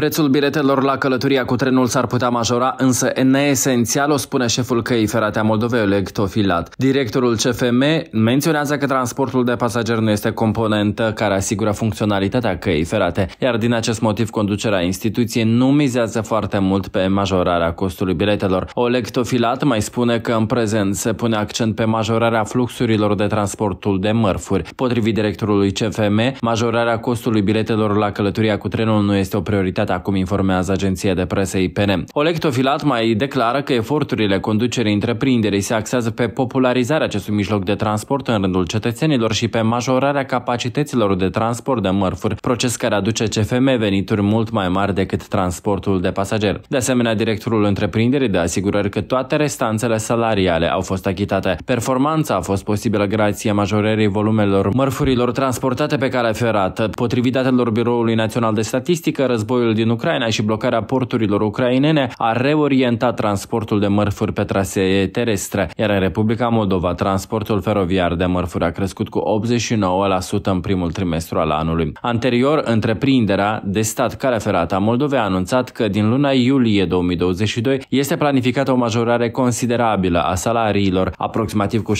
Prețul biletelor la călătoria cu trenul s-ar putea majora, însă neesențial o spune șeful căii ferate a Moldovei, Oleg Tofilat. Directorul CFM menționează că transportul de pasageri nu este componentă care asigură funcționalitatea căii ferate, iar din acest motiv conducerea instituției nu mizează foarte mult pe majorarea costului biletelor. Oleg Tofilat mai spune că în prezent se pune accent pe majorarea fluxurilor de transportul de mărfuri. Potrivit directorului CFM, majorarea costului biletelor la călătoria cu trenul nu este o prioritate activitatea, cum informează agenția de presă IPN. Oleg Tofilat mai declară că eforturile conducerii întreprinderii se axează pe popularizarea acestui mijloc de transport în rândul cetățenilor și pe majorarea capacităților de transport de mărfuri, proces care aduce CFM venituri mult mai mari decât transportul de pasager. De asemenea, directorul întreprinderii de asigurări că toate restanțele salariale au fost achitate. Performanța a fost posibilă grație majorării volumelor mărfurilor transportate pe calea ferată. Potrivit datelor Biroului Național de Statistică, războiul războiul din Ucraina și blocarea porturilor ucrainene a reorientat transportul de mărfuri pe trasee terestre, iar în Republica Moldova transportul feroviar de mărfuri a crescut cu 89% în primul trimestru al anului. Anterior, întreprinderea de stat care Ferată a Moldovei a anunțat că din luna iulie 2022 este planificată o majorare considerabilă a salariilor, aproximativ cu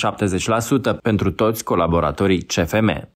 70% pentru toți colaboratorii CFM.